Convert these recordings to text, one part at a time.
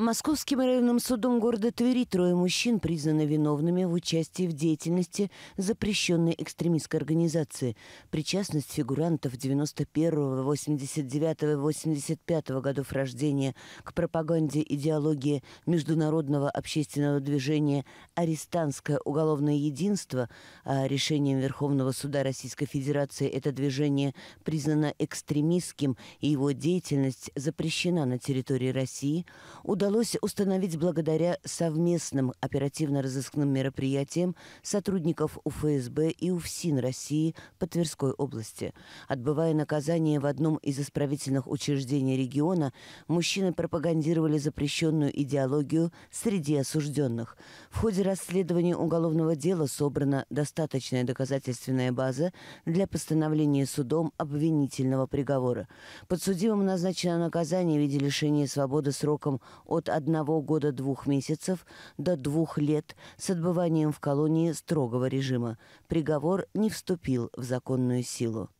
Московским районным судом города Твери трое мужчин признаны виновными в участии в деятельности запрещенной экстремистской организации. Причастность фигурантов 91, 89 и 85 годов рождения к пропаганде идеологии международного общественного движения «Арестантское уголовное единство», а решением Верховного суда Российской Федерации это движение признано экстремистским и его деятельность запрещена на территории России, удалось удалось установить благодаря совместным оперативно-розыскным мероприятиям сотрудников УФСБ и УФСИН России по Тверской области. Отбывая наказание в одном из исправительных учреждений региона, мужчины пропагандировали запрещенную идеологию среди осужденных. В ходе расследования уголовного дела собрана достаточная доказательственная база для постановления судом обвинительного приговора. Подсудимым назначено наказание в виде лишения свободы сроком от от одного года двух месяцев до двух лет с отбыванием в колонии строгого режима. Приговор не вступил в законную силу.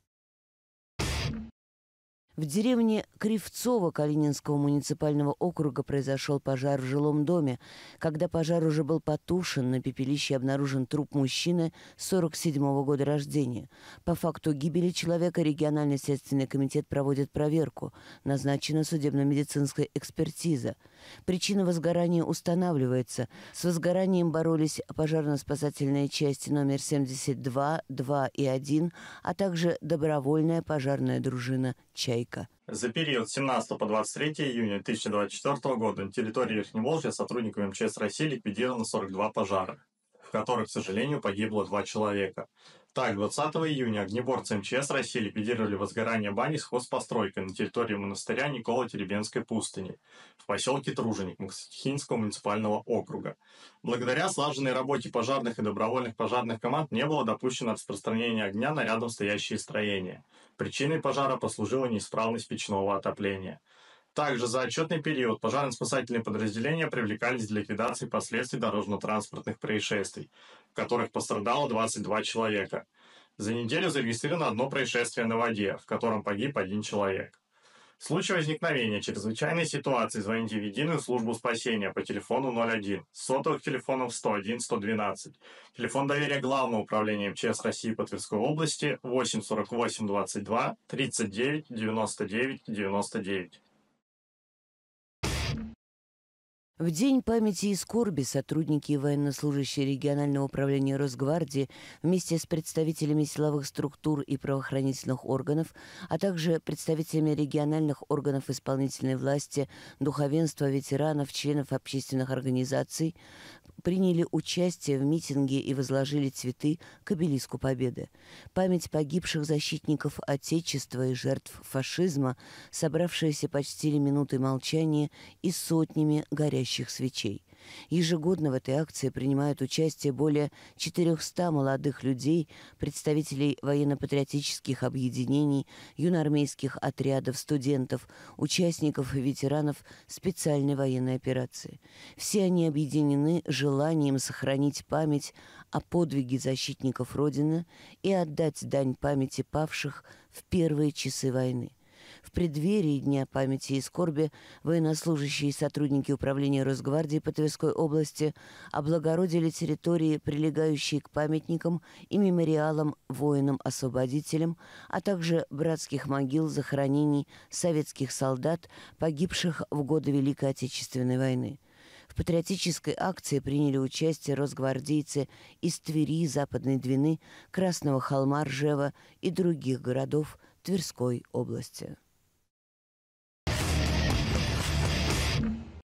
В деревне Кривцово Калининского муниципального округа произошел пожар в жилом доме. Когда пожар уже был потушен, на пепелище обнаружен труп мужчины 47 -го года рождения. По факту гибели человека региональный следственный комитет проводит проверку. Назначена судебно-медицинская экспертиза. Причина возгорания устанавливается. С возгоранием боролись пожарно-спасательные части номер 72, 2 и 1, а также добровольная пожарная дружина «Чайка». Рейка. За период с 17 по 23 июня 2024 года на территории Верхневолжья сотрудниками МЧС России ликвидировано 42 пожара в которых, к сожалению, погибло два человека. Так, 20 июня огнеборцы МЧС России ликвидировали возгорание бани с хозпостройкой на территории монастыря Никола Теребенской пустыни в поселке Труженик Максатихинского муниципального округа. Благодаря слаженной работе пожарных и добровольных пожарных команд не было допущено распространение огня на рядом стоящие строения. Причиной пожара послужила неисправность печного отопления. Также за отчетный период пожарно-спасательные подразделения привлекались для ликвидации последствий дорожно-транспортных происшествий, в которых пострадало 22 человека. За неделю зарегистрировано одно происшествие на воде, в котором погиб один человек. В случае возникновения чрезвычайной ситуации звоните в единую службу спасения по телефону 01, сотовых телефонов 101-112, телефон доверия Главного управления МЧС России по Тверской области 848-22-39-99-99. В День памяти и скорби сотрудники и военнослужащие регионального управления Росгвардии вместе с представителями силовых структур и правоохранительных органов, а также представителями региональных органов исполнительной власти, духовенства, ветеранов, членов общественных организаций приняли участие в митинге и возложили цветы к обелиску Победы. Память погибших защитников Отечества и жертв фашизма, собравшиеся почтили минуты молчания и сотнями горящих горящих свечей. Ежегодно в этой акции принимают участие более 400 молодых людей, представителей военно-патриотических объединений, юноармейских отрядов, студентов, участников и ветеранов специальной военной операции. Все они объединены желанием сохранить память о подвиге защитников Родины и отдать дань памяти павших в первые часы войны. В преддверии Дня памяти и скорби военнослужащие и сотрудники Управления Росгвардии по Тверской области облагородили территории, прилегающие к памятникам и мемориалам воинам-освободителям, а также братских могил захоронений советских солдат, погибших в годы Великой Отечественной войны. В патриотической акции приняли участие росгвардейцы из Твери, Западной Двины, Красного холма, Ржева и других городов Тверской области.